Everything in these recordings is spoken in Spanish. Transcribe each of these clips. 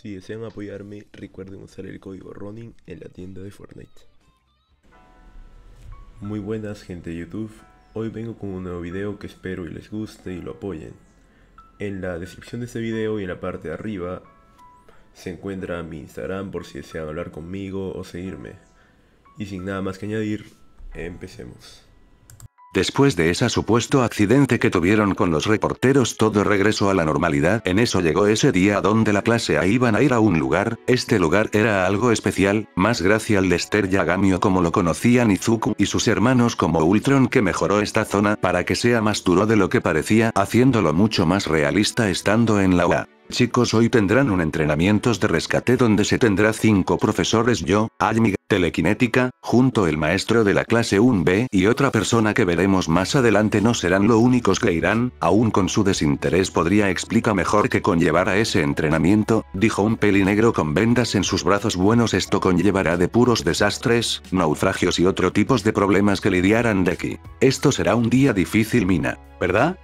Si desean apoyarme, recuerden usar el código RONIN en la tienda de Fortnite. Muy buenas gente de YouTube, hoy vengo con un nuevo video que espero y les guste y lo apoyen. En la descripción de este video y en la parte de arriba se encuentra mi Instagram por si desean hablar conmigo o seguirme. Y sin nada más que añadir, empecemos. Después de ese supuesto accidente que tuvieron con los reporteros todo regresó a la normalidad, en eso llegó ese día donde la clase A iban a ir a un lugar, este lugar era algo especial, más gracias al Lester Yagamio como lo conocían Izuku y sus hermanos como Ultron que mejoró esta zona para que sea más duro de lo que parecía haciéndolo mucho más realista estando en la UA. Chicos hoy tendrán un entrenamiento de rescate donde se tendrá cinco profesores yo, Almig, telekinética, junto el maestro de la clase 1B y otra persona que veremos más adelante no serán los únicos que irán, aún con su desinterés podría explica mejor que conllevará ese entrenamiento, dijo un negro con vendas en sus brazos buenos esto conllevará de puros desastres, naufragios y otro tipos de problemas que lidiarán de aquí. Esto será un día difícil Mina, ¿verdad?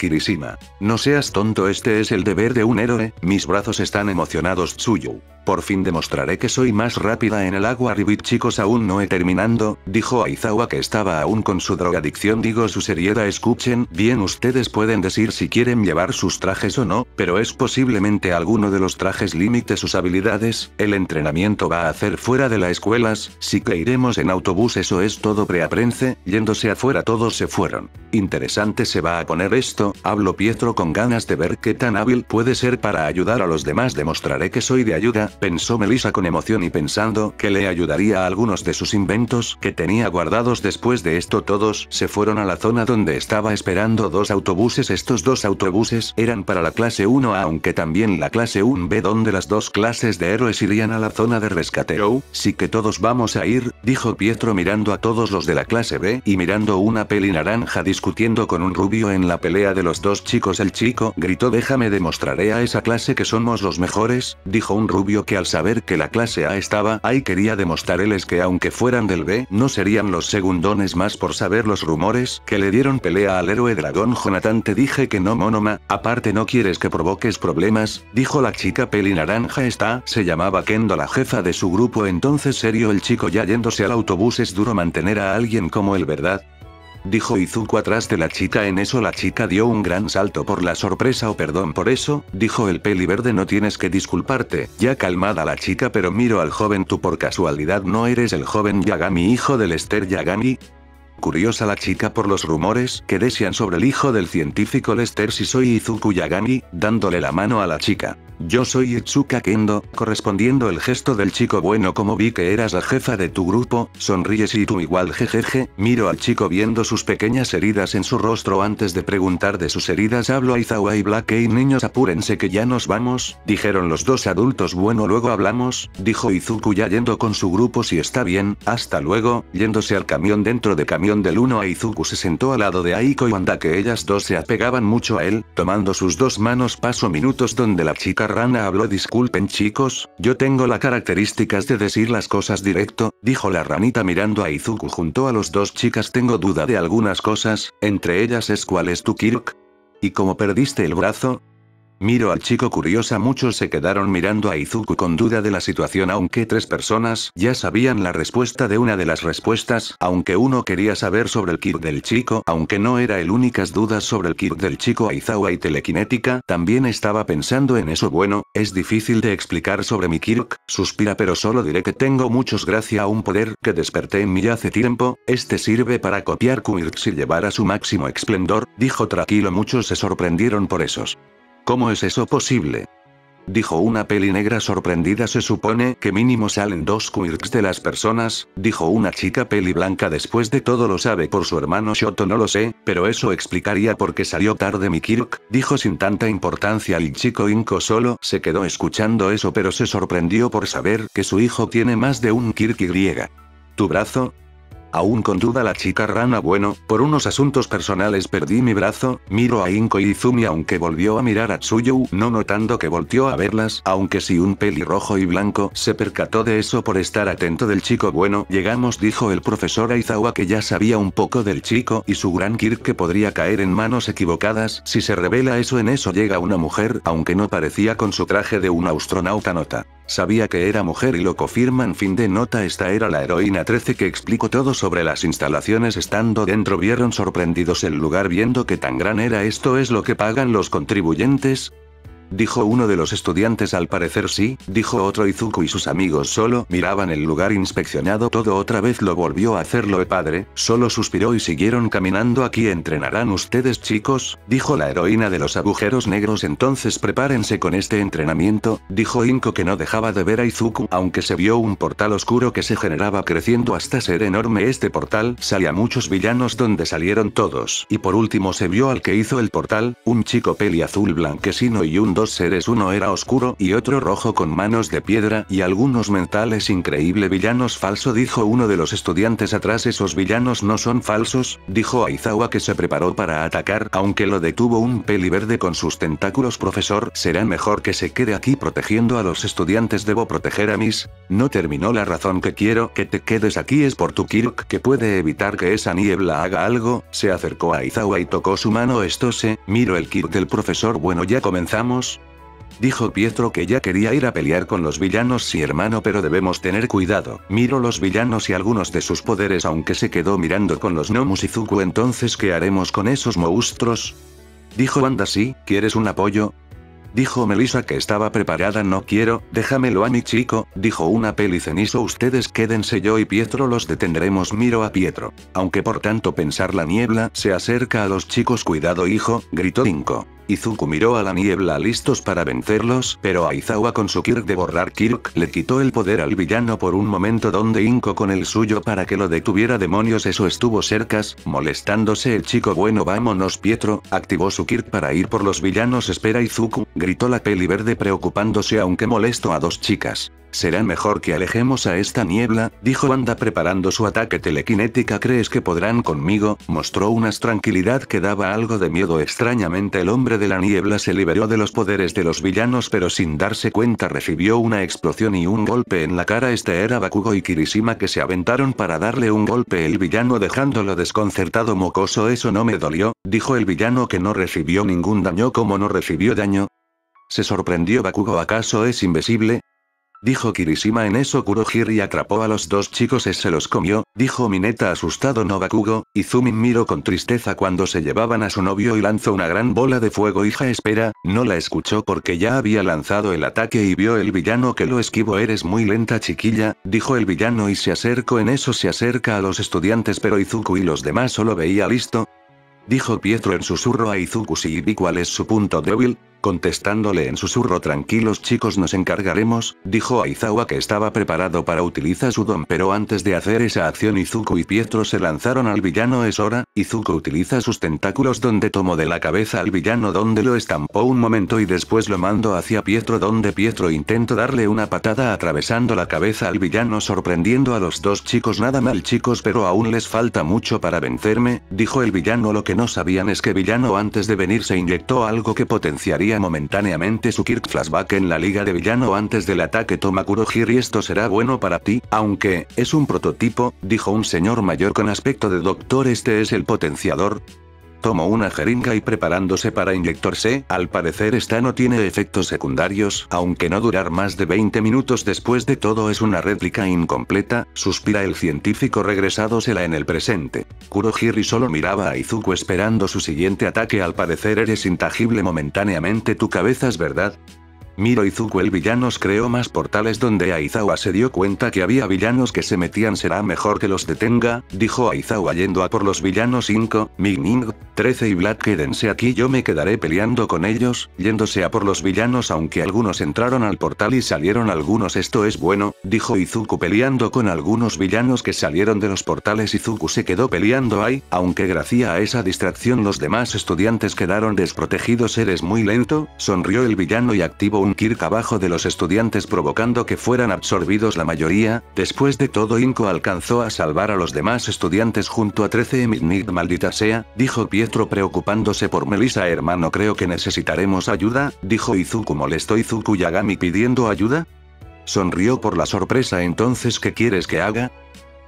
Kirishima. No seas tonto, este es el deber de un héroe, mis brazos están emocionados Tsuyu. Por fin demostraré que soy más rápida en el agua Ribit chicos aún no he terminando, dijo Aizawa que estaba aún con su drogadicción digo su seriedad escuchen bien ustedes pueden decir si quieren llevar sus trajes o no, pero es posiblemente alguno de los trajes límite sus habilidades, el entrenamiento va a hacer fuera de las escuelas, Si que iremos en autobús eso es todo preaprense, yéndose afuera todos se fueron. Interesante se va a poner esto, hablo Pietro con ganas de ver qué tan hábil puede ser para ayudar a los demás. Demostraré que soy de ayuda, pensó Melissa con emoción y pensando que le ayudaría a algunos de sus inventos que tenía guardados. Después de esto todos se fueron a la zona donde estaba esperando dos autobuses. Estos dos autobuses eran para la clase 1A aunque también la clase 1B donde las dos clases de héroes irían a la zona de rescate. Oh, sí que todos vamos a ir, dijo Pietro mirando a todos los de la clase B y mirando una peli naranja discutiendo con un rubio en la pelea de los dos chicos el chico gritó déjame demostraré a esa clase que somos los mejores, dijo un rubio que al saber que la clase A estaba ahí quería demostrarles que aunque fueran del B no serían los segundones más por saber los rumores que le dieron pelea al héroe dragón Jonathan te dije que no monoma, aparte no quieres que provoques problemas, dijo la chica peli naranja está, se llamaba Kendo la jefa de su grupo entonces serio el chico ya yéndose al autobús es duro mantener a alguien como el verdad, dijo Izuku atrás de la chica. En eso la chica dio un gran salto por la sorpresa o oh, perdón por eso, dijo el peli verde no tienes que disculparte, ya calmada la chica pero miro al joven tú por casualidad no eres el joven Yagami hijo del Esther Yagami. Curiosa la chica por los rumores que desean sobre el hijo del científico Lester soy Izuku Yagami, dándole la mano a la chica. Yo soy Itsuka Kendo, correspondiendo el gesto del chico bueno como vi que eras la jefa de tu grupo, sonríes y tú igual jejeje, miro al chico viendo sus pequeñas heridas en su rostro antes de preguntar de sus heridas hablo a Izawa y Black y niños apúrense que ya nos vamos, dijeron los dos adultos bueno luego hablamos, dijo Izuku ya yendo con su grupo si está bien, hasta luego, yéndose al camión dentro de camión del 1 Izuku se sentó al lado de Aiko y Wanda que ellas dos se apegaban mucho a él, tomando sus dos manos paso minutos donde la chica rana habló disculpen chicos, yo tengo las características de decir las cosas directo, dijo la ranita mirando a Izuku junto a los dos chicas tengo duda de algunas cosas, entre ellas es cuál es tu Kirk. ¿Y como perdiste el brazo? Miro al chico curiosa muchos se quedaron mirando a Izuku con duda de la situación aunque tres personas ya sabían la respuesta de una de las respuestas aunque uno quería saber sobre el kit del chico aunque no era el únicas dudas sobre el Kirk del chico Aizawa y telequinética también estaba pensando en eso bueno, es difícil de explicar sobre mi kirk, suspira pero solo diré que tengo muchos gracias a un poder que desperté en mí hace tiempo, este sirve para copiar quirks y llevar a su máximo esplendor, dijo tranquilo muchos se sorprendieron por esos. ¿Cómo es eso posible? Dijo una peli negra sorprendida. Se supone que mínimo salen dos quirks de las personas, dijo una chica peli blanca. Después de todo lo sabe por su hermano Shoto, no lo sé, pero eso explicaría por qué salió tarde mi kirk. dijo sin tanta importancia. El chico Inco solo se quedó escuchando eso, pero se sorprendió por saber que su hijo tiene más de un kirk y. ¿Tu brazo? Aún con duda la chica rana bueno, por unos asuntos personales perdí mi brazo, miro a Inko y Izumi aunque volvió a mirar a Tsuyu no notando que volteó a verlas aunque si un rojo y blanco se percató de eso por estar atento del chico bueno llegamos dijo el profesor Aizawa que ya sabía un poco del chico y su gran Kirk que podría caer en manos equivocadas si se revela eso en eso llega una mujer aunque no parecía con su traje de un astronauta nota. Sabía que era mujer y lo confirman. Fin de nota. Esta era la heroína 13 que explicó todo sobre las instalaciones. Estando dentro vieron sorprendidos el lugar viendo que tan gran era. Esto es lo que pagan los contribuyentes. Dijo uno de los estudiantes al parecer sí, dijo otro Izuku y sus amigos solo miraban el lugar inspeccionado todo otra vez lo volvió a hacerlo el padre, solo suspiró y siguieron caminando aquí entrenarán ustedes chicos, dijo la heroína de los agujeros negros entonces prepárense con este entrenamiento, dijo Inko que no dejaba de ver a Izuku aunque se vio un portal oscuro que se generaba creciendo hasta ser enorme este portal salía muchos villanos donde salieron todos y por último se vio al que hizo el portal, un chico peli azul blanquecino y un seres uno era oscuro y otro rojo con manos de piedra y algunos mentales increíble villanos falso dijo uno de los estudiantes atrás esos villanos no son falsos, dijo Aizawa que se preparó para atacar aunque lo detuvo un peli verde con sus tentáculos profesor será mejor que se quede aquí protegiendo a los estudiantes debo proteger a mis, no terminó la razón que quiero que te quedes aquí es por tu Kirk que puede evitar que esa niebla haga algo, se acercó a Aizawa y tocó su mano esto se Miro el kit del profesor bueno ya comenzamos. Dijo Pietro que ya quería ir a pelear con los villanos sí hermano pero debemos tener cuidado. Miro los villanos y algunos de sus poderes aunque se quedó mirando con los Nomus y Zuku entonces ¿qué haremos con esos monstruos? Dijo Wanda sí, ¿quieres un apoyo? dijo Melissa que estaba preparada. No quiero, déjamelo a mi chico, dijo una peli cenizo. Ustedes quédense yo y Pietro los detendremos. Miro a Pietro. Aunque por tanto pensar la niebla se acerca a los chicos. Cuidado hijo, gritó Inco. Izuku miró a la niebla listos para vencerlos, pero Aizawa con su Kirk de borrar Kirk le quitó el poder al villano por un momento donde Inko con el suyo para que lo detuviera demonios eso estuvo cercas, molestándose el chico bueno vámonos Pietro, activó su Kirk para ir por los villanos espera Izuku, gritó la peli verde preocupándose aunque molesto a dos chicas. Será mejor que alejemos a esta niebla, dijo Anda preparando su ataque telequinética ¿crees que podrán conmigo? mostró una tranquilidad que daba algo de miedo extrañamente el hombre de la niebla se liberó de los poderes de los villanos pero sin darse cuenta recibió una explosión y un golpe en la cara este era Bakugo y Kirishima que se aventaron para darle un golpe el villano dejándolo desconcertado mocoso eso no me dolió, dijo el villano que no recibió ningún daño como no recibió daño. Se sorprendió Bakugo ¿acaso es invisible? Dijo Kirishima en eso Kurohiri atrapó a los dos chicos y se los comió, dijo Mineta asustado Nobakugo, y Izumi miró con tristeza cuando se llevaban a su novio y lanzó una gran bola de fuego hija espera, no la escuchó porque ya había lanzado el ataque y vio el villano que lo esquivo eres muy lenta chiquilla, dijo el villano y se acercó en eso se acerca a los estudiantes pero Izuku y los demás solo veía listo, dijo Pietro en susurro a Izuku si vi cuál es su punto débil, Contestándole en susurro tranquilos chicos nos encargaremos, dijo Aizawa que estaba preparado para utilizar su don pero antes de hacer esa acción Izuku y Pietro se lanzaron al villano es hora, Izuku utiliza sus tentáculos donde tomó de la cabeza al villano donde lo estampó un momento y después lo mandó hacia Pietro donde Pietro intentó darle una patada atravesando la cabeza al villano sorprendiendo a los dos chicos nada mal chicos pero aún les falta mucho para vencerme, dijo el villano lo que no sabían es que villano antes de venir se inyectó algo que potenciaría momentáneamente su Kirk Flashback en la Liga de Villano antes del ataque toma Kurohir esto será bueno para ti, aunque, es un prototipo, dijo un señor mayor con aspecto de doctor este es el potenciador. Tomo una jeringa y preparándose para inyectarse, al parecer esta no tiene efectos secundarios, aunque no durar más de 20 minutos después de todo es una réplica incompleta, suspira el científico la en el presente. Kurohiri solo miraba a Izuku esperando su siguiente ataque al parecer eres intangible momentáneamente tu cabeza es verdad, Miro Izuku el villanos creó más portales donde Aizawa se dio cuenta que había villanos que se metían será mejor que los detenga, dijo Aizawa yendo a por los villanos 5, Ming 13 y Black quédense aquí yo me quedaré peleando con ellos, yéndose a por los villanos aunque algunos entraron al portal y salieron algunos esto es bueno, dijo Izuku peleando con algunos villanos que salieron de los portales Izuku se quedó peleando ahí, aunque gracias a esa distracción los demás estudiantes quedaron desprotegidos eres muy lento, sonrió el villano y activó un Kirk abajo de los estudiantes provocando que fueran absorbidos la mayoría, después de todo Inko alcanzó a salvar a los demás estudiantes junto a 13 Midnight maldita sea, dijo Pietro preocupándose por Melissa hermano creo que necesitaremos ayuda, dijo Izuku molesto Izuku Yagami pidiendo ayuda. Sonrió por la sorpresa entonces ¿qué quieres que haga?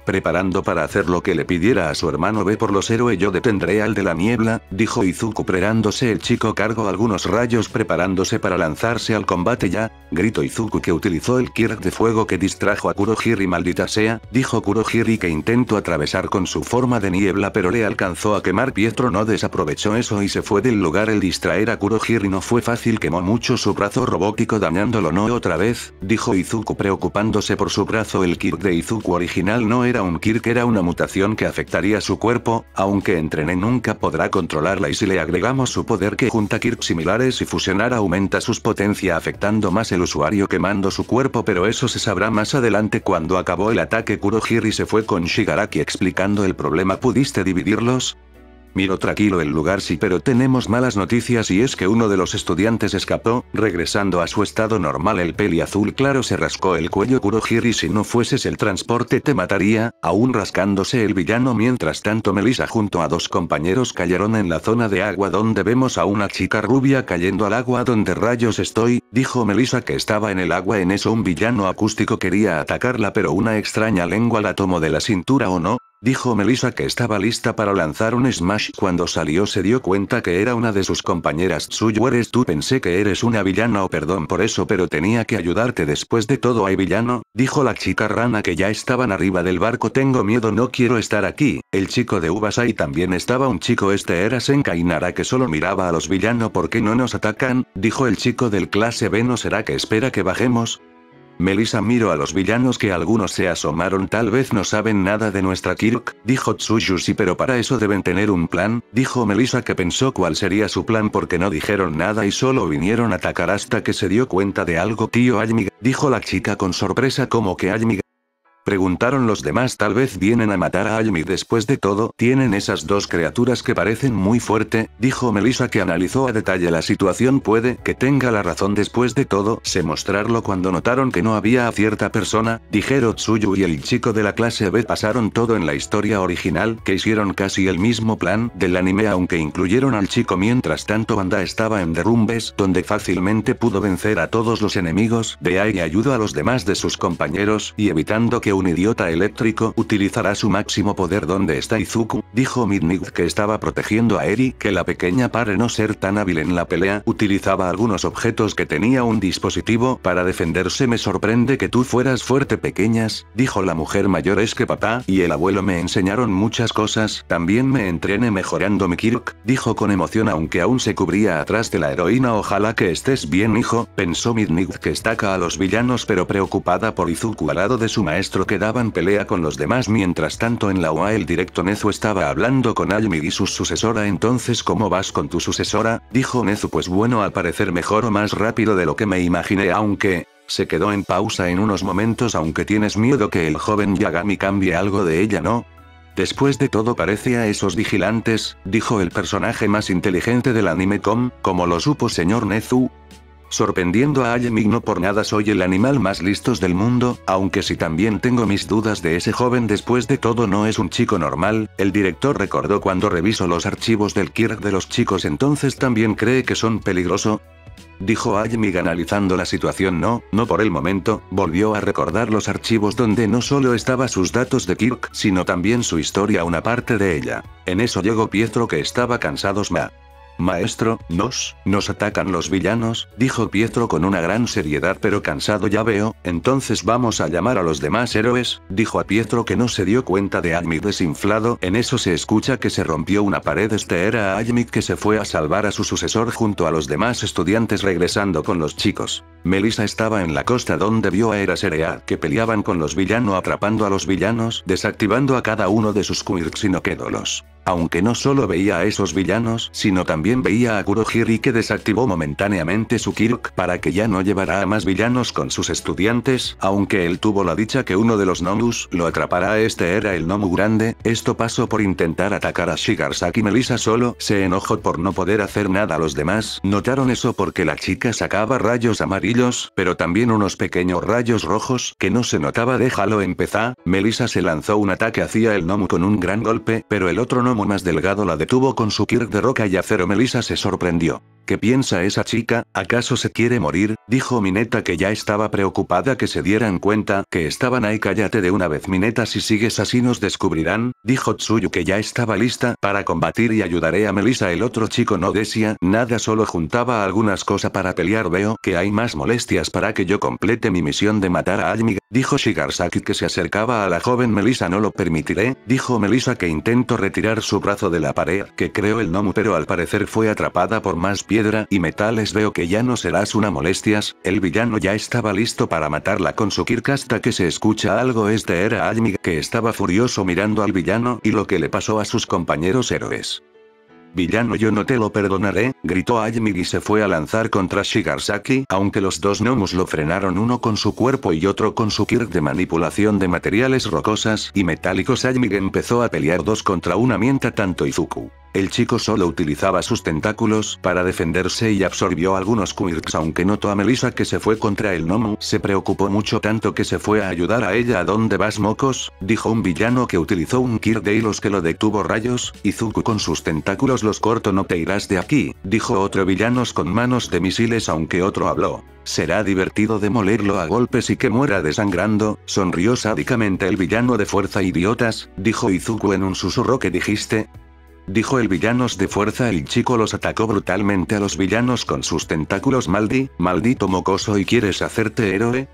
Preparando para hacer lo que le pidiera a su hermano ve por los héroes yo detendré al de la niebla, dijo Izuku preparándose el chico cargo algunos rayos preparándose para lanzarse al combate ya, gritó Izuku que utilizó el Kirk de fuego que distrajo a Kurohiri maldita sea, dijo Kurohiri que intentó atravesar con su forma de niebla pero le alcanzó a quemar Pietro no desaprovechó eso y se fue del lugar el distraer a Kurohiri no fue fácil quemó mucho su brazo robótico dañándolo no otra vez, dijo Izuku preocupándose por su brazo el Kirk de Izuku original no es era un Kirk era una mutación que afectaría su cuerpo, aunque Entrené nunca podrá controlarla y si le agregamos su poder que junta Kirk similares y fusionar aumenta sus potencia afectando más el usuario quemando su cuerpo pero eso se sabrá más adelante cuando acabó el ataque Kurohiri se fue con Shigaraki explicando el problema pudiste dividirlos, Miro tranquilo el lugar sí pero tenemos malas noticias y es que uno de los estudiantes escapó, regresando a su estado normal el peli azul claro se rascó el cuello Kurohiri si no fueses el transporte te mataría, aún rascándose el villano mientras tanto Melissa junto a dos compañeros cayeron en la zona de agua donde vemos a una chica rubia cayendo al agua donde rayos estoy, dijo Melissa que estaba en el agua en eso un villano acústico quería atacarla pero una extraña lengua la tomó de la cintura o no, Dijo Melissa que estaba lista para lanzar un smash cuando salió se dio cuenta que era una de sus compañeras Suyo eres tú pensé que eres una villana o oh, perdón por eso pero tenía que ayudarte después de todo hay villano, dijo la chica rana que ya estaban arriba del barco tengo miedo no quiero estar aquí, el chico de Ubasai también estaba un chico este era Senka y que solo miraba a los villanos porque no nos atacan? dijo el chico del clase B no será que espera que bajemos, Melissa miro a los villanos que algunos se asomaron. Tal vez no saben nada de nuestra Kirk, dijo Tsuyushi pero para eso deben tener un plan, dijo Melissa que pensó cuál sería su plan porque no dijeron nada y solo vinieron a atacar hasta que se dio cuenta de algo. Tío Aymiga, dijo la chica con sorpresa como que Aymiga Preguntaron los demás, tal vez vienen a matar a Almi después de todo, tienen esas dos criaturas que parecen muy fuerte, dijo Melissa que analizó a detalle la situación puede que tenga la razón después de todo, se mostrarlo cuando notaron que no había a cierta persona, dijeron Tsuyu y el chico de la clase B pasaron todo en la historia original, que hicieron casi el mismo plan del anime aunque incluyeron al chico mientras tanto Banda estaba en derrumbes, donde fácilmente pudo vencer a todos los enemigos, de ahí ayudó a los demás de sus compañeros, y evitando que un idiota eléctrico utilizará su máximo poder donde está Izuku, dijo Midnight que estaba protegiendo a Eri que la pequeña pare no ser tan hábil en la pelea utilizaba algunos objetos que tenía un dispositivo para defenderse me sorprende que tú fueras fuerte pequeñas, dijo la mujer mayor es que papá y el abuelo me enseñaron muchas cosas, también me entrené mejorando mi Kirk, dijo con emoción aunque aún se cubría atrás de la heroína ojalá que estés bien hijo, pensó Midnight que estaca a los villanos pero preocupada por Izuku al lado de su maestro Quedaban pelea con los demás mientras tanto en la UA el directo Nezu estaba hablando con Ayumi y su sucesora entonces ¿cómo vas con tu sucesora? dijo Nezu pues bueno al parecer mejor o más rápido de lo que me imaginé aunque... Se quedó en pausa en unos momentos aunque tienes miedo que el joven Yagami cambie algo de ella ¿no? Después de todo parece a esos vigilantes, dijo el personaje más inteligente del anime com, como lo supo señor Nezu sorprendiendo a Ayemig no por nada soy el animal más listos del mundo, aunque si también tengo mis dudas de ese joven después de todo no es un chico normal, el director recordó cuando revisó los archivos del Kirk de los chicos entonces también cree que son peligroso, dijo Ayemig analizando la situación no, no por el momento, volvió a recordar los archivos donde no solo estaba sus datos de Kirk, sino también su historia una parte de ella. En eso llegó Pietro que estaba cansado ma'. Maestro, nos, nos atacan los villanos, dijo Pietro con una gran seriedad pero cansado ya veo, entonces vamos a llamar a los demás héroes, dijo a Pietro que no se dio cuenta de Admit desinflado, en eso se escucha que se rompió una pared este era Admit que se fue a salvar a su sucesor junto a los demás estudiantes regresando con los chicos. Melissa estaba en la costa donde vio a Era que peleaban con los villanos atrapando a los villanos desactivando a cada uno de sus quirks y quédolos. Aunque no solo veía a esos villanos, sino también veía a Kurohiri que desactivó momentáneamente su Kirk para que ya no llevara a más villanos con sus estudiantes, aunque él tuvo la dicha que uno de los Nomus lo atrapará este era el Nomu grande, esto pasó por intentar atacar a Shigarsaki Melissa solo, se enojó por no poder hacer nada a los demás, notaron eso porque la chica sacaba rayos amarillos, pero también unos pequeños rayos rojos, que no se notaba déjalo empezar, Melissa se lanzó un ataque hacia el Nomu con un gran golpe, pero el otro no más delgado la detuvo con su kirk de roca y acero. Melissa se sorprendió. ¿Qué piensa esa chica? ¿Acaso se quiere morir? Dijo Mineta que ya estaba preocupada que se dieran cuenta que estaban ahí. Cállate de una vez Mineta si sigues así nos descubrirán, dijo Tsuyu que ya estaba lista para combatir y ayudaré a Melissa. El otro chico no decía nada solo juntaba algunas cosas para pelear. Veo que hay más molestias para que yo complete mi misión de matar a Aymiga, dijo Shigarsaki que se acercaba a la joven Melissa. No lo permitiré, dijo Melissa que intento retirar su brazo de la pared que creo el Nomu pero al parecer fue atrapada por más piedra y metales veo que ya no serás una molestias, el villano ya estaba listo para matarla con su kirk hasta que se escucha algo este era Almig que estaba furioso mirando al villano y lo que le pasó a sus compañeros héroes. Villano yo no te lo perdonaré, gritó Almig y se fue a lanzar contra Shigarsaki, aunque los dos gnomos lo frenaron uno con su cuerpo y otro con su kirk de manipulación de materiales rocosas y metálicos Almig empezó a pelear dos contra una mientras tanto Izuku. El chico solo utilizaba sus tentáculos para defenderse y absorbió algunos quirks aunque notó a Melissa que se fue contra el gnomo, se preocupó mucho tanto que se fue a ayudar a ella. ¿A dónde vas mocos? dijo un villano que utilizó un kir de hilos que lo detuvo rayos, izuku con sus tentáculos los corto no te irás de aquí, dijo otro villanos con manos de misiles aunque otro habló. Será divertido demolerlo a golpes y que muera desangrando, sonrió sádicamente el villano de fuerza idiotas, dijo Izuku en un susurro que dijiste, Dijo el villanos de fuerza el chico los atacó brutalmente a los villanos con sus tentáculos Maldi, maldito mocoso y quieres hacerte héroe,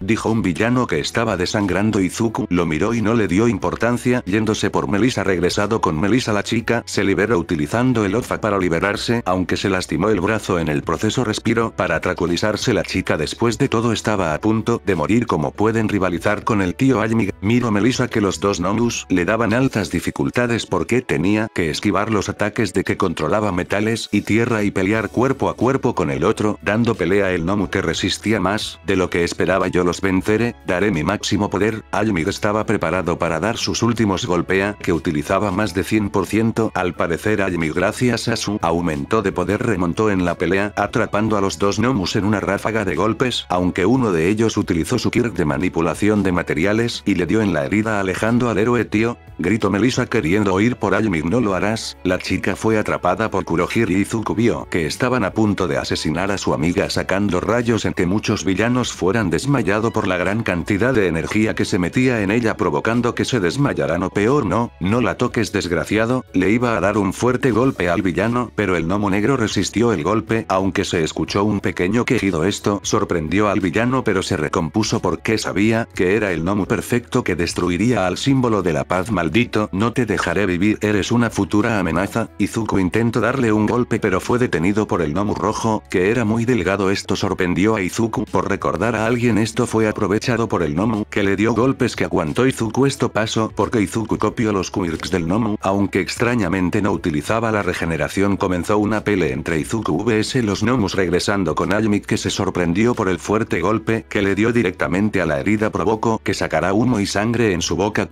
Dijo un villano que estaba desangrando y lo miró y no le dio importancia yéndose por Melissa regresado con Melissa la chica se liberó utilizando el OFA para liberarse aunque se lastimó el brazo en el proceso respiro para tranquilizarse la chica después de todo estaba a punto de morir como pueden rivalizar con el tío Almig, Miró Melissa que los dos Nomus le daban altas dificultades porque tenía que esquivar los ataques de que controlaba metales y tierra y pelear cuerpo a cuerpo con el otro dando pelea el Nomu que resistía más de lo que esperaba yo los venceré. daré mi máximo poder, Almir estaba preparado para dar sus últimos golpea que utilizaba más de 100%, al parecer Almir gracias a su aumento de poder remontó en la pelea atrapando a los dos gnomus en una ráfaga de golpes, aunque uno de ellos utilizó su Kirk de manipulación de materiales y le dio en la herida alejando al héroe tío, gritó Melissa queriendo oír por Almir no lo harás, la chica fue atrapada por Kurohiri y Zukubio que estaban a punto de asesinar a su amiga sacando rayos en que muchos villanos fueran desmayado por la gran cantidad de energía que se metía en ella provocando que se desmayaran o peor no, no la toques desgraciado, le iba a dar un fuerte golpe al villano pero el gnomo negro resistió el golpe aunque se escuchó un pequeño quejido esto sorprendió al villano pero se recompuso porque sabía que era el gnomo perfecto que destruiría al símbolo de la paz mal Maldito, no te dejaré vivir, eres una futura amenaza. Izuku intentó darle un golpe pero fue detenido por el Nomu rojo, que era muy delgado. Esto sorprendió a Izuku por recordar a alguien. Esto fue aprovechado por el Nomu, que le dio golpes que aguantó Izuku. Esto pasó porque Izuku copió los quirks del Nomu, aunque extrañamente no utilizaba la regeneración. Comenzó una pele entre Izuku vs los Nomus regresando con Ayumi que se sorprendió por el fuerte golpe que le dio directamente a la herida provocó que sacará humo y sangre en su boca.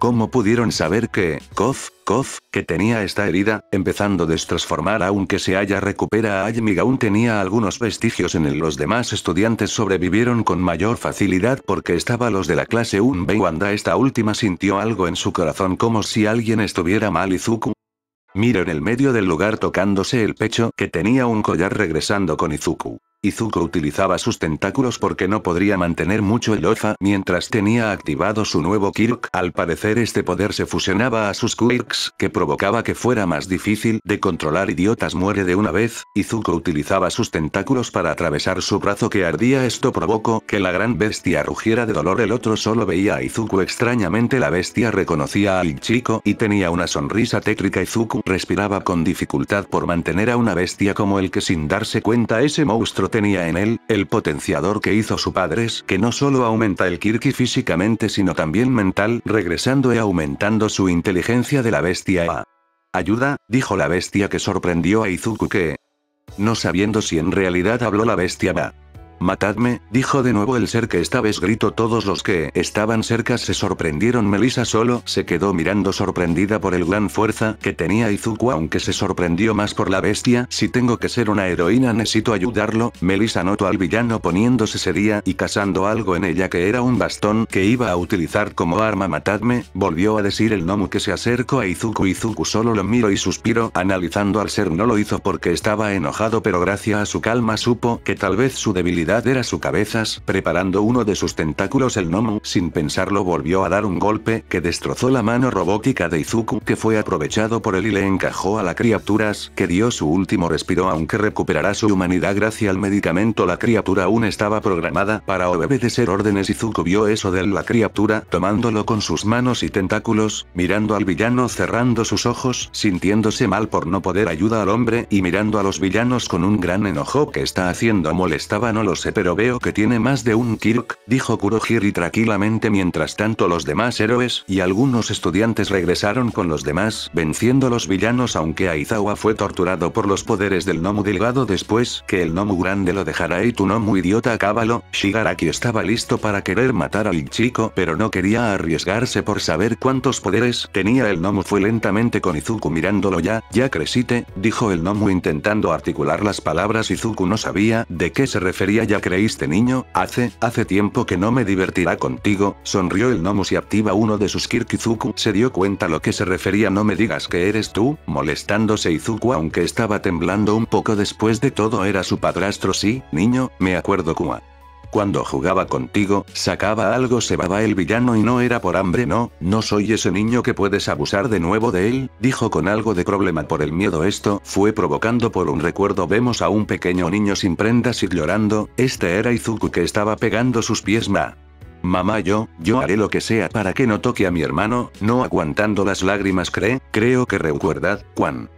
¿Cómo pudieron saber que, Kof, Kof, que tenía esta herida, empezando a destransformar aunque se haya recupera a aún tenía algunos vestigios en él? Los demás estudiantes sobrevivieron con mayor facilidad porque estaba los de la clase 1B Wanda esta última sintió algo en su corazón como si alguien estuviera mal Izuku. Mira en el medio del lugar tocándose el pecho que tenía un collar regresando con Izuku. Izuku utilizaba sus tentáculos porque no podría mantener mucho el oza mientras tenía activado su nuevo Kirk. Al parecer este poder se fusionaba a sus Quirks, que provocaba que fuera más difícil de controlar idiotas muere de una vez. Izuku utilizaba sus tentáculos para atravesar su brazo que ardía esto provocó que la gran bestia rugiera de dolor el otro solo veía a Izuku extrañamente la bestia reconocía al chico y tenía una sonrisa tétrica Izuku respiraba con dificultad por mantener a una bestia como el que sin darse cuenta ese monstruo tenía en él, el potenciador que hizo su padre es que no solo aumenta el Kirki físicamente sino también mental, regresando y e aumentando su inteligencia de la bestia A. Ayuda, dijo la bestia que sorprendió a Izuku que... No sabiendo si en realidad habló la bestia A. Matadme, dijo de nuevo el ser que esta vez gritó todos los que estaban cerca se sorprendieron Melissa solo se quedó mirando sorprendida por el gran fuerza que tenía Izuku aunque se sorprendió más por la bestia si tengo que ser una heroína necesito ayudarlo, Melissa notó al villano poniéndose sería y cazando algo en ella que era un bastón que iba a utilizar como arma matadme, volvió a decir el Nomu que se acercó a Izuku Izuku solo lo miro y suspiro analizando al ser no lo hizo porque estaba enojado pero gracias a su calma supo que tal vez su debilidad era su cabezas, preparando uno de sus tentáculos el Nomu sin pensarlo volvió a dar un golpe que destrozó la mano robótica de Izuku que fue aprovechado por él y le encajó a la criatura que dio su último respiro aunque recuperará su humanidad gracias al medicamento la criatura aún estaba programada para obedecer órdenes Izuku vio eso de la criatura tomándolo con sus manos y tentáculos, mirando al villano cerrando sus ojos sintiéndose mal por no poder ayudar al hombre y mirando a los villanos con un gran enojo que está haciendo molestaba no los pero veo que tiene más de un Kirk, dijo Kurohiri tranquilamente mientras tanto los demás héroes y algunos estudiantes regresaron con los demás, venciendo los villanos aunque Aizawa fue torturado por los poderes del Nomu delgado después que el Nomu grande lo dejara y tu Nomu idiota cábalo, Shigaraki estaba listo para querer matar al chico pero no quería arriesgarse por saber cuántos poderes tenía el Nomu fue lentamente con Izuku mirándolo ya, ya crecite dijo el Nomu intentando articular las palabras Izuku no sabía de qué se refería ya creíste niño, hace, hace tiempo que no me divertirá contigo, sonrió el Nomus y activa uno de sus Kirkizuku, se dio cuenta lo que se refería no me digas que eres tú, molestándose Izuku aunque estaba temblando un poco después de todo era su padrastro sí, niño, me acuerdo Kuma. Cuando jugaba contigo, sacaba algo se baba el villano y no era por hambre no, no soy ese niño que puedes abusar de nuevo de él, dijo con algo de problema por el miedo esto fue provocando por un recuerdo vemos a un pequeño niño sin prendas y llorando, este era Izuku que estaba pegando sus pies ma. Mamá yo, yo haré lo que sea para que no toque a mi hermano, no aguantando las lágrimas cree, creo que recuerdad, Juan.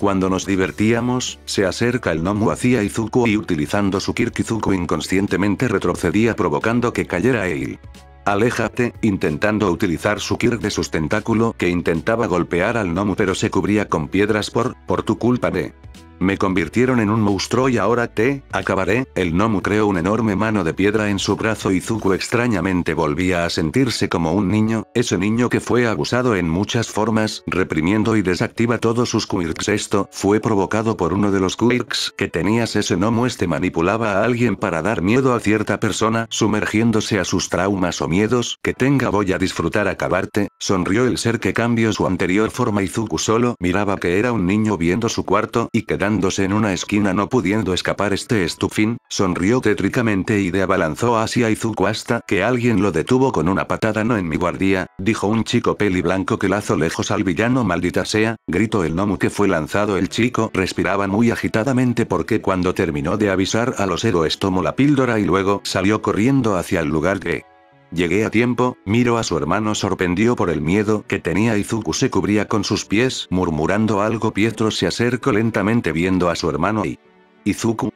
Cuando nos divertíamos, se acerca el Nomu hacia Izuku y utilizando su Izuku inconscientemente retrocedía provocando que cayera él. Aléjate, intentando utilizar su Kirk de sus tentáculo que intentaba golpear al Nomu pero se cubría con piedras por, por tu culpa de. Me convirtieron en un monstruo y ahora te, acabaré, el Nomu creó una enorme mano de piedra en su brazo y extrañamente volvía a sentirse como un niño, ese niño que fue abusado en muchas formas, reprimiendo y desactiva todos sus quirks. Esto fue provocado por uno de los quirks que tenías ese Nomu este manipulaba a alguien para dar miedo a cierta persona, sumergiéndose a sus traumas o miedos, que tenga voy a disfrutar acabarte, sonrió el ser que cambió su anterior forma y solo miraba que era un niño viendo su cuarto y quedando en una esquina no pudiendo escapar este estufín, sonrió tétricamente y de abalanzó hacia Izuku hasta que alguien lo detuvo con una patada no en mi guardia, dijo un chico peli blanco que lazo lejos al villano maldita sea, gritó el Nomu que fue lanzado el chico respiraba muy agitadamente porque cuando terminó de avisar a los héroes tomó la píldora y luego salió corriendo hacia el lugar de... Llegué a tiempo, Miro a su hermano sorprendió por el miedo que tenía Izuku se cubría con sus pies murmurando algo Pietro se acercó lentamente viendo a su hermano y... Izuku.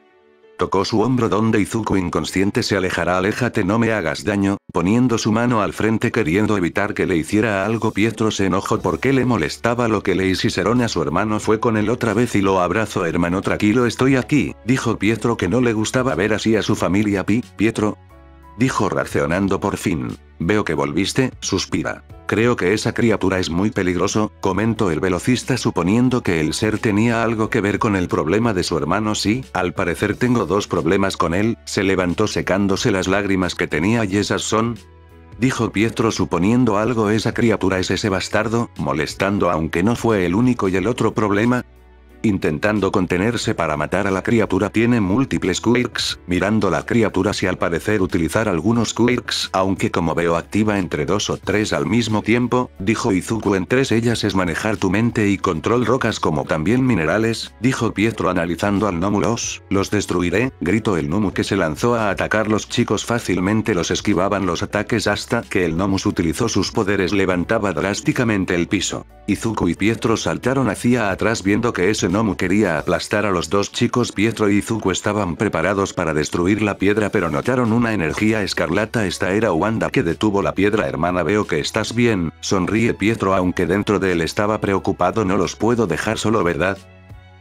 Tocó su hombro donde Izuku inconsciente se alejará aléjate no me hagas daño, poniendo su mano al frente queriendo evitar que le hiciera algo Pietro se enojó porque le molestaba lo que le hicieron a su hermano fue con él otra vez y lo abrazó hermano tranquilo estoy aquí, dijo Pietro que no le gustaba ver así a su familia Pi, Pietro, Dijo racionando por fin. Veo que volviste, suspira. Creo que esa criatura es muy peligroso, comentó el velocista suponiendo que el ser tenía algo que ver con el problema de su hermano. Sí, al parecer tengo dos problemas con él, se levantó secándose las lágrimas que tenía y esas son... Dijo Pietro suponiendo algo esa criatura es ese bastardo, molestando aunque no fue el único y el otro problema, intentando contenerse para matar a la criatura tiene múltiples quirks, mirando la criatura si al parecer utilizar algunos quirks aunque como veo activa entre dos o tres al mismo tiempo, dijo Izuku en tres ellas es manejar tu mente y control rocas como también minerales, dijo Pietro analizando al Nomu los destruiré, gritó el Nomu que se lanzó a atacar los chicos fácilmente los esquivaban los ataques hasta que el Nomus utilizó sus poderes levantaba drásticamente el piso. Izuku y Pietro saltaron hacia atrás viendo que ese Nomu quería aplastar a los dos chicos Pietro y Zuko estaban preparados para destruir la piedra pero notaron una energía escarlata esta era Wanda que detuvo la piedra hermana veo que estás bien, sonríe Pietro aunque dentro de él estaba preocupado no los puedo dejar solo verdad,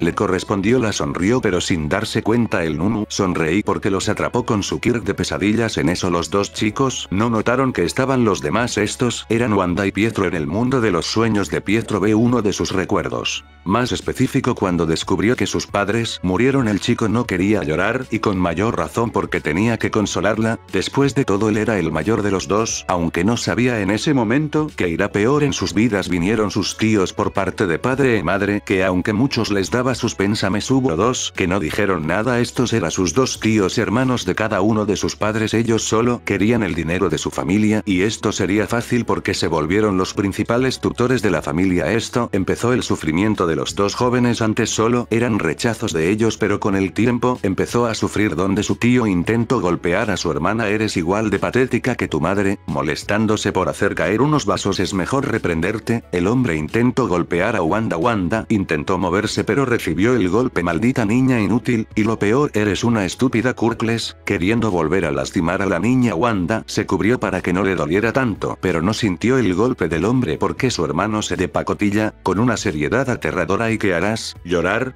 le correspondió la sonrió pero sin darse cuenta el numu sonreí porque los atrapó con su Kirk de pesadillas en eso los dos chicos no notaron que estaban los demás estos eran Wanda y Pietro en el mundo de los sueños de Pietro ve uno de sus recuerdos. Más específico cuando descubrió que sus padres murieron el chico no quería llorar y con mayor razón porque tenía que consolarla, después de todo él era el mayor de los dos aunque no sabía en ese momento que irá peor en sus vidas vinieron sus tíos por parte de padre y madre que aunque muchos les daban sus suspensa me subo dos que no dijeron nada estos eran sus dos tíos hermanos de cada uno de sus padres ellos solo querían el dinero de su familia y esto sería fácil porque se volvieron los principales tutores de la familia esto empezó el sufrimiento de los dos jóvenes antes solo eran rechazos de ellos pero con el tiempo empezó a sufrir donde su tío intentó golpear a su hermana eres igual de patética que tu madre, molestándose por hacer caer unos vasos es mejor reprenderte, el hombre intentó golpear a Wanda Wanda intentó moverse pero recibió el golpe maldita niña inútil, y lo peor eres una estúpida Curcles, queriendo volver a lastimar a la niña Wanda, se cubrió para que no le doliera tanto, pero no sintió el golpe del hombre porque su hermano se pacotilla con una seriedad aterradora y que harás, llorar,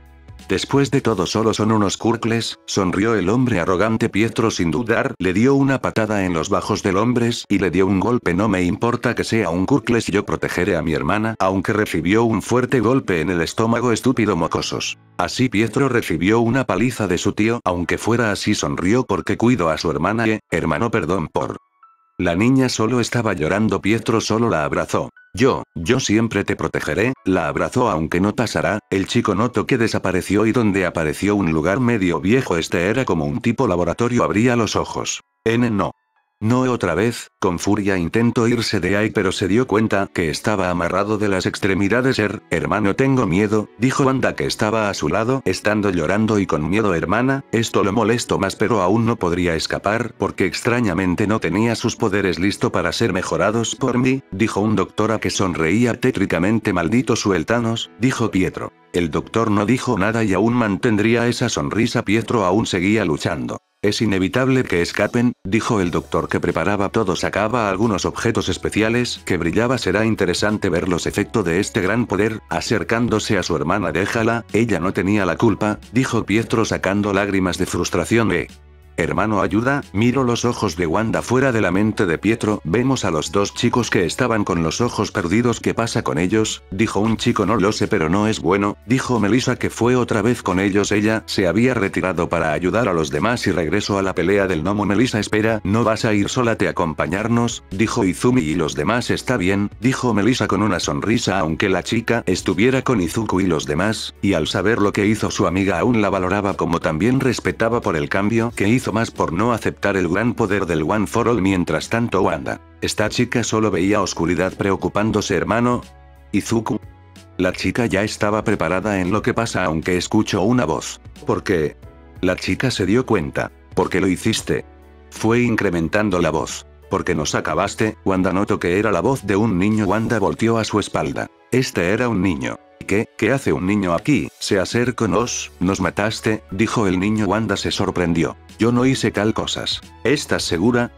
Después de todo solo son unos curcles, sonrió el hombre arrogante Pietro sin dudar, le dio una patada en los bajos del hombre y le dio un golpe no me importa que sea un curcles yo protegeré a mi hermana, aunque recibió un fuerte golpe en el estómago estúpido mocosos. Así Pietro recibió una paliza de su tío, aunque fuera así sonrió porque cuido a su hermana y, eh, hermano perdón por... La niña solo estaba llorando, Pietro solo la abrazó. Yo, yo siempre te protegeré, la abrazó aunque no pasará, el chico notó que desapareció y donde apareció un lugar medio viejo este era como un tipo laboratorio abría los ojos. N no. No otra vez, con furia intentó irse de ahí pero se dio cuenta que estaba amarrado de las extremidades. Er, hermano tengo miedo, dijo Wanda que estaba a su lado, estando llorando y con miedo hermana, esto lo molesto más pero aún no podría escapar porque extrañamente no tenía sus poderes listo para ser mejorados por mí, dijo un doctor a que sonreía tétricamente maldito sueltanos, dijo Pietro. El doctor no dijo nada y aún mantendría esa sonrisa Pietro aún seguía luchando. Es inevitable que escapen, dijo el doctor que preparaba todo. Sacaba algunos objetos especiales que brillaba. Será interesante ver los efectos de este gran poder, acercándose a su hermana. Déjala, ella no tenía la culpa, dijo Pietro sacando lágrimas de frustración. Eh, Hermano ayuda, miro los ojos de Wanda fuera de la mente de Pietro, vemos a los dos chicos que estaban con los ojos perdidos ¿qué pasa con ellos? Dijo un chico no lo sé pero no es bueno, dijo Melissa que fue otra vez con ellos ella se había retirado para ayudar a los demás y regresó a la pelea del gnomo Melissa espera no vas a ir sola te acompañarnos, dijo Izumi y los demás está bien, dijo Melissa con una sonrisa aunque la chica estuviera con Izuku y los demás, y al saber lo que hizo su amiga aún la valoraba como también respetaba por el cambio que hizo más por no aceptar el gran poder del One for All. Mientras tanto, Wanda, esta chica solo veía oscuridad preocupándose, hermano. Izuku. La chica ya estaba preparada en lo que pasa, aunque escuchó una voz. ¿Por qué? La chica se dio cuenta. ¿Por qué lo hiciste? Fue incrementando la voz. Porque nos acabaste, Wanda notó que era la voz de un niño. Wanda volteó a su espalda. Este era un niño qué, hace un niño aquí? Se acercó nos, nos mataste, dijo el niño. Wanda se sorprendió. Yo no hice tal cosas. ¿Estás segura?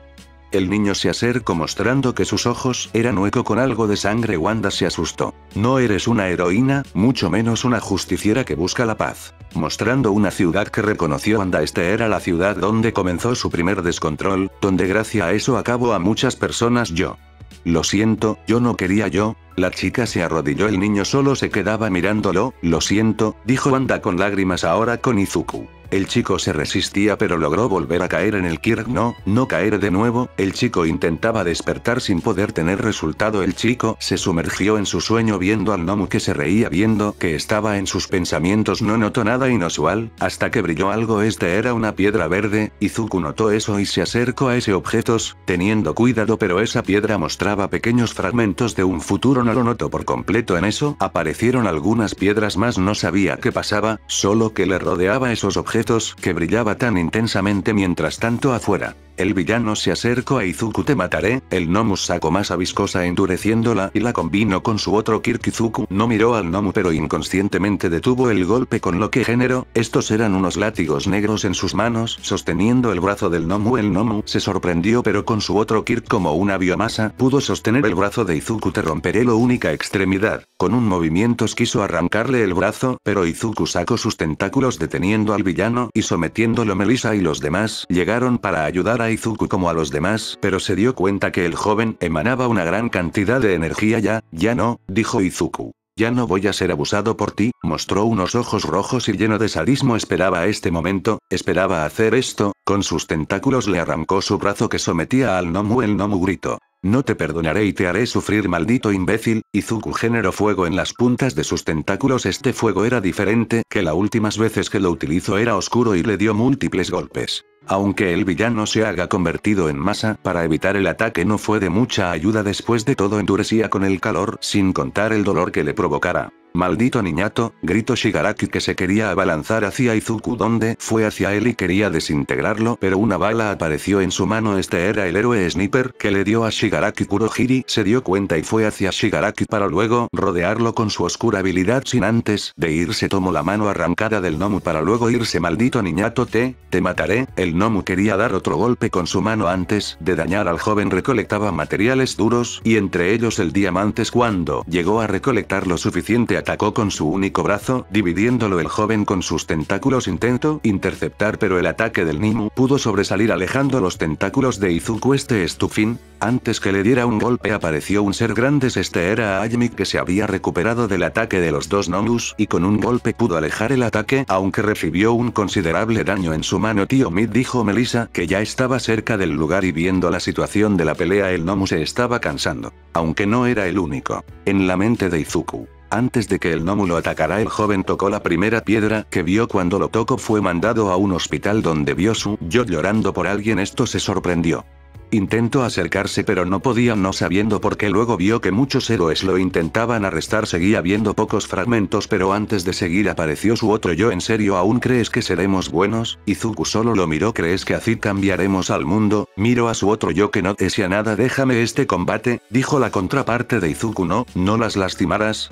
El niño se acercó mostrando que sus ojos eran hueco con algo de sangre. Wanda se asustó. No eres una heroína, mucho menos una justiciera que busca la paz. Mostrando una ciudad que reconoció Wanda, esta era la ciudad donde comenzó su primer descontrol, donde gracias a eso acabó a muchas personas yo lo siento, yo no quería yo. La chica se arrodilló, el niño solo se quedaba mirándolo, lo siento, dijo Anda con lágrimas ahora con Izuku. El chico se resistía pero logró volver a caer en el Kirk no, no caer de nuevo, el chico intentaba despertar sin poder tener resultado el chico se sumergió en su sueño viendo al Nomu que se reía viendo que estaba en sus pensamientos no notó nada inusual, hasta que brilló algo este era una piedra verde, Izuku notó eso y se acercó a ese objetos, teniendo cuidado pero esa piedra mostraba pequeños fragmentos de un futuro no lo notó por completo en eso, aparecieron algunas piedras más no sabía qué pasaba, solo que le rodeaba esos objetos que brillaba tan intensamente mientras tanto afuera. El villano se acercó a Izuku te mataré, el Nomu sacó masa viscosa endureciéndola y la combinó con su otro Izuku No miró al Nomu pero inconscientemente detuvo el golpe con lo que generó, estos eran unos látigos negros en sus manos sosteniendo el brazo del Nomu. El Nomu se sorprendió pero con su otro Kirk como una biomasa pudo sostener el brazo de Izuku te romperé la única extremidad. Con un movimiento quiso arrancarle el brazo pero Izuku sacó sus tentáculos deteniendo al villano y sometiéndolo Melissa y los demás llegaron para ayudar a Izuku como a los demás, pero se dio cuenta que el joven emanaba una gran cantidad de energía ya, ya no, dijo Izuku. Ya no voy a ser abusado por ti, mostró unos ojos rojos y lleno de sadismo esperaba este momento, esperaba hacer esto, con sus tentáculos le arrancó su brazo que sometía al Nomu el Nomu grito. No te perdonaré y te haré sufrir, maldito imbécil, Izuku generó fuego en las puntas de sus tentáculos. Este fuego era diferente que las últimas veces que lo utilizó era oscuro y le dio múltiples golpes. Aunque el villano se haga convertido en masa para evitar el ataque no fue de mucha ayuda después de todo endurecía con el calor sin contar el dolor que le provocara. Maldito niñato, gritó Shigaraki que se quería abalanzar hacia Izuku donde fue hacia él y quería desintegrarlo pero una bala apareció en su mano este era el héroe sniper que le dio a Shigaraki Kurohiri se dio cuenta y fue hacia Shigaraki para luego rodearlo con su oscura habilidad sin antes de irse tomó la mano arrancada del Nomu para luego irse maldito niñato te, te mataré, el Nomu quería dar otro golpe con su mano antes de dañar al joven recolectaba materiales duros y entre ellos el diamantes cuando llegó a recolectar lo suficiente atacó con su único brazo, dividiéndolo el joven con sus tentáculos intentó interceptar pero el ataque del Nimu pudo sobresalir alejando los tentáculos de Izuku este es tu fin, antes que le diera un golpe apareció un ser grande este era Ayami que se había recuperado del ataque de los dos nomus y con un golpe pudo alejar el ataque aunque recibió un considerable daño en su mano tío Mid dijo Melissa que ya estaba cerca del lugar y viendo la situación de la pelea el Nomu se estaba cansando, aunque no era el único, en la mente de Izuku. Antes de que el nómulo atacara el joven tocó la primera piedra que vio cuando lo tocó fue mandado a un hospital donde vio su yo llorando por alguien esto se sorprendió. Intentó acercarse pero no podía no sabiendo por qué luego vio que muchos héroes lo intentaban arrestar seguía viendo pocos fragmentos pero antes de seguir apareció su otro yo en serio aún crees que seremos buenos, Izuku solo lo miró crees que así cambiaremos al mundo, miro a su otro yo que no desea nada déjame este combate, dijo la contraparte de Izuku no, no las lastimarás.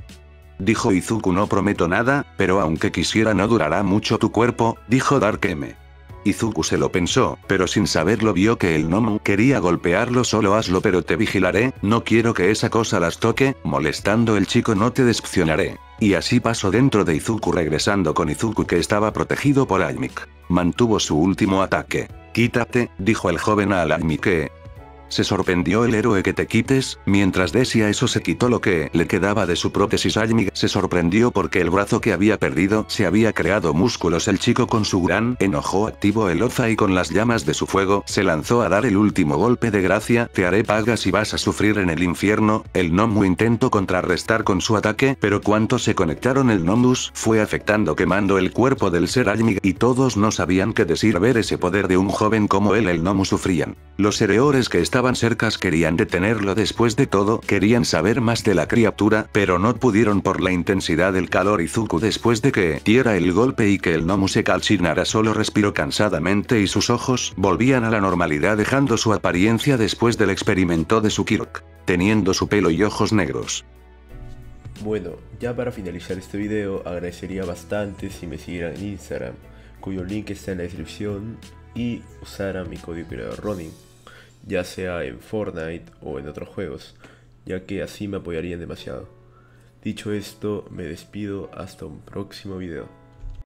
Dijo Izuku no prometo nada, pero aunque quisiera no durará mucho tu cuerpo, dijo Dark M. Izuku se lo pensó, pero sin saberlo vio que el Nomu quería golpearlo solo hazlo pero te vigilaré, no quiero que esa cosa las toque, molestando el chico no te decepcionaré. Y así pasó dentro de Izuku regresando con Izuku que estaba protegido por Aymik. Mantuvo su último ataque. Quítate, dijo el joven a Aymik que, se sorprendió el héroe que te quites, mientras decía eso se quitó lo que le quedaba de su prótesis Ajmig, se sorprendió porque el brazo que había perdido se había creado músculos el chico con su gran enojo activo el oza y con las llamas de su fuego se lanzó a dar el último golpe de gracia te haré pagas si vas a sufrir en el infierno, el Nomu intentó contrarrestar con su ataque pero cuanto se conectaron el Nomus fue afectando quemando el cuerpo del ser Ajmig y todos no sabían qué decir ver ese poder de un joven como él el Nomu sufrían. Los hereores que estaban estaban cercas querían detenerlo después de todo, querían saber más de la criatura, pero no pudieron por la intensidad del calor y después de que diera el golpe y que el Nomu se calcinara solo respiró cansadamente y sus ojos volvían a la normalidad dejando su apariencia después del experimento de su Sukirok, teniendo su pelo y ojos negros. Bueno, ya para finalizar este video agradecería bastante si me siguieran en Instagram, cuyo link está en la descripción, y usara mi código creador Ronin ya sea en Fortnite o en otros juegos, ya que así me apoyarían demasiado. Dicho esto, me despido hasta un próximo video.